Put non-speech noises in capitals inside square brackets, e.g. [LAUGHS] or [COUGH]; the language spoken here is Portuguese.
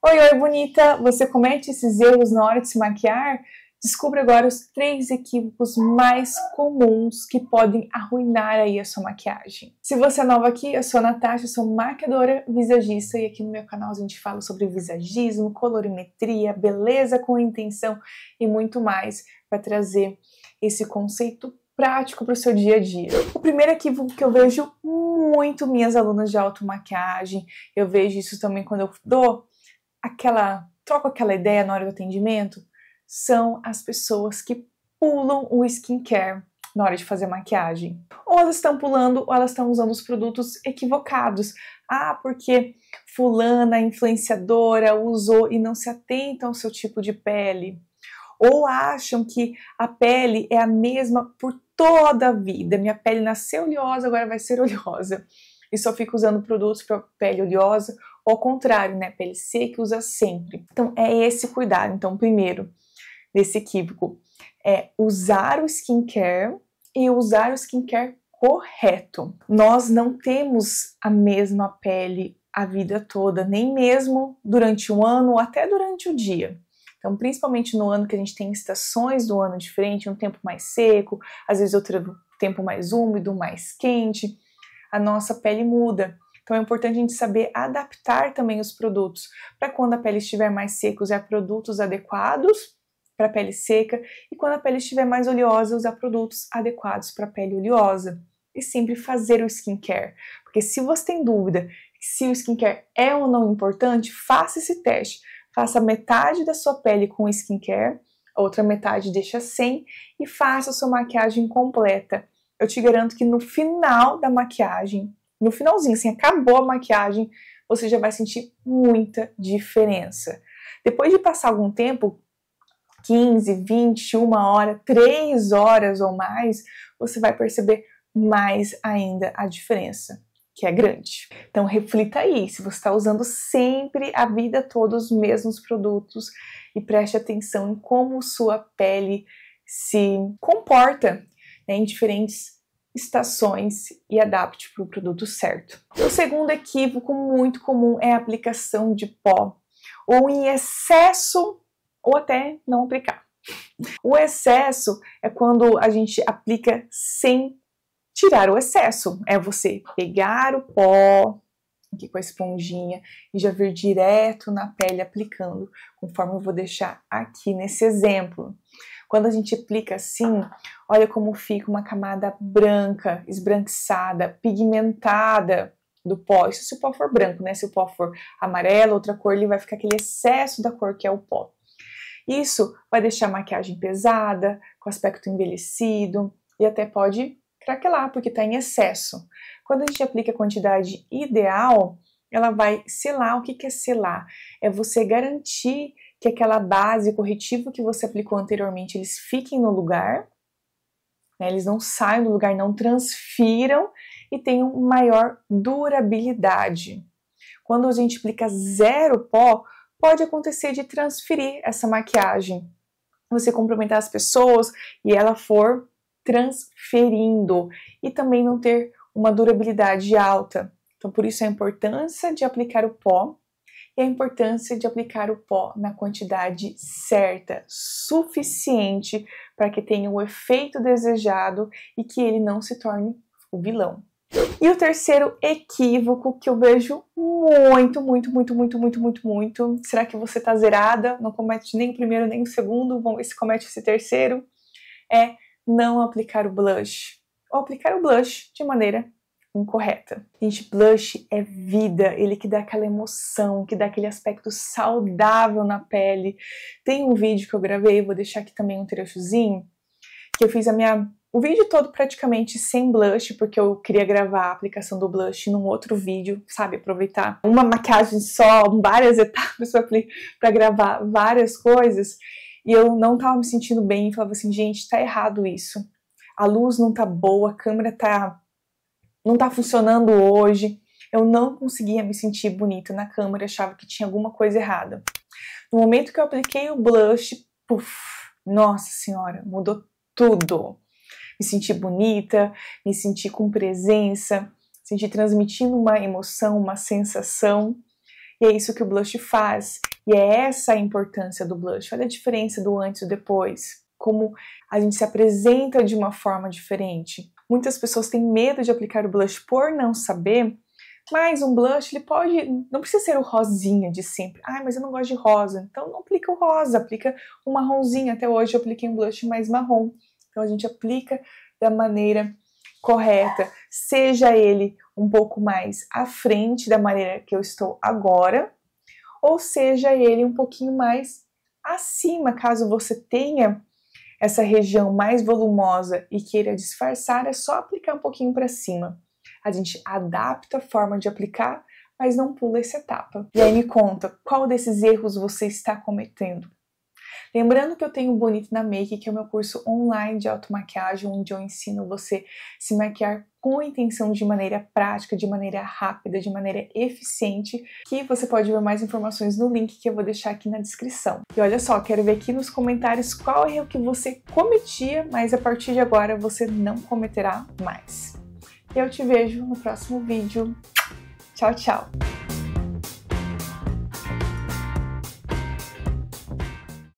Oi, oi, bonita! Você comete esses erros na hora de se maquiar? Descubra agora os três equívocos mais comuns que podem arruinar aí a sua maquiagem. Se você é nova aqui, eu sou a Natasha, sou maquiadora, visagista e aqui no meu canal a gente fala sobre visagismo, colorimetria, beleza com intenção e muito mais para trazer esse conceito prático para o seu dia a dia. O primeiro equívoco que eu vejo muito minhas alunas de automaquiagem, eu vejo isso também quando eu dou aquela, troco aquela ideia na hora do atendimento, são as pessoas que pulam o skincare na hora de fazer maquiagem. Ou elas estão pulando, ou elas estão usando os produtos equivocados. Ah, porque fulana influenciadora usou e não se atenta ao seu tipo de pele. Ou acham que a pele é a mesma por toda a vida. Minha pele nasceu oleosa, agora vai ser oleosa. E só fico usando produtos para pele oleosa ao contrário, né? Pele seca usa sempre. Então é esse cuidado. Então, primeiro, desse equívoco é usar o skincare e usar o skincare correto. Nós não temos a mesma pele a vida toda, nem mesmo durante um ano ou até durante o dia. Então, principalmente no ano que a gente tem estações do ano diferente, um tempo mais seco, às vezes outro tempo mais úmido, mais quente, a nossa pele muda. Então é importante a gente saber adaptar também os produtos para quando a pele estiver mais seca, usar produtos adequados para a pele seca e quando a pele estiver mais oleosa, usar produtos adequados para a pele oleosa. E sempre fazer o skincare, porque se você tem dúvida se o skincare é ou não importante, faça esse teste. Faça metade da sua pele com skincare, a outra metade deixa sem e faça a sua maquiagem completa. Eu te garanto que no final da maquiagem no finalzinho, assim, acabou a maquiagem, você já vai sentir muita diferença. Depois de passar algum tempo, 15, uma hora, três horas ou mais, você vai perceber mais ainda a diferença, que é grande. Então reflita aí, se você está usando sempre a vida toda os mesmos produtos e preste atenção em como sua pele se comporta né, em diferentes estações e adapte para o produto certo. O segundo equívoco muito comum é a aplicação de pó ou em excesso ou até não aplicar. O excesso é quando a gente aplica sem tirar o excesso. É você pegar o pó aqui com a esponjinha e já vir direto na pele aplicando, conforme eu vou deixar aqui nesse exemplo. Quando a gente aplica assim, olha como fica uma camada branca, esbranquiçada, pigmentada do pó. Isso se o pó for branco, né? Se o pó for amarelo, outra cor, ele vai ficar aquele excesso da cor que é o pó. Isso vai deixar a maquiagem pesada, com aspecto envelhecido e até pode craquelar, porque está em excesso. Quando a gente aplica a quantidade ideal, ela vai selar. O que é selar? É você garantir que aquela base, o corretivo que você aplicou anteriormente, eles fiquem no lugar, né, eles não saiam do lugar, não transfiram e tenham maior durabilidade. Quando a gente aplica zero pó, pode acontecer de transferir essa maquiagem. Você cumprimentar as pessoas e ela for transferindo e também não ter uma durabilidade alta. Então, por isso a importância de aplicar o pó e a importância de aplicar o pó na quantidade certa, suficiente para que tenha o efeito desejado e que ele não se torne o vilão. E o terceiro equívoco que eu vejo muito, muito, muito, muito, muito, muito, muito. Será que você tá zerada? Não comete nem o primeiro nem o segundo, vão ver se comete esse terceiro. É não aplicar o blush. Ou aplicar o blush de maneira incorreta. Gente, blush é vida, ele que dá aquela emoção, que dá aquele aspecto saudável na pele. Tem um vídeo que eu gravei, vou deixar aqui também um trechozinho, que eu fiz a minha o vídeo todo praticamente sem blush, porque eu queria gravar a aplicação do blush num outro vídeo, sabe? Aproveitar uma maquiagem só, várias etapas [LAUGHS] para gravar várias coisas. E eu não tava me sentindo bem, falava assim, gente, tá errado isso. A luz não tá boa, a câmera tá não tá funcionando hoje. Eu não conseguia me sentir bonita na câmera, achava que tinha alguma coisa errada. No momento que eu apliquei o blush, puff, nossa senhora, mudou tudo. Me senti bonita, me senti com presença, senti transmitindo uma emoção, uma sensação. E é isso que o blush faz. E é essa a importância do blush. Olha a diferença do antes e do depois. Como a gente se apresenta de uma forma diferente. Muitas pessoas têm medo de aplicar o blush por não saber, mas um blush ele pode, não precisa ser o rosinha de sempre. Ah, mas eu não gosto de rosa, então não aplica o rosa, aplica o marronzinho. Até hoje eu apliquei um blush mais marrom. Então a gente aplica da maneira correta, seja ele um pouco mais à frente da maneira que eu estou agora, ou seja ele um pouquinho mais acima, caso você tenha essa região mais volumosa e queira disfarçar, é só aplicar um pouquinho para cima. A gente adapta a forma de aplicar, mas não pula essa etapa. E aí me conta, qual desses erros você está cometendo? Lembrando que eu tenho o Bonito na Make, que é o meu curso online de automaquiagem, onde eu ensino você se maquiar com intenção de maneira prática, de maneira rápida, de maneira eficiente, que você pode ver mais informações no link que eu vou deixar aqui na descrição. E olha só, quero ver aqui nos comentários qual erro é que você cometia, mas a partir de agora você não cometerá mais. Eu te vejo no próximo vídeo. Tchau, tchau!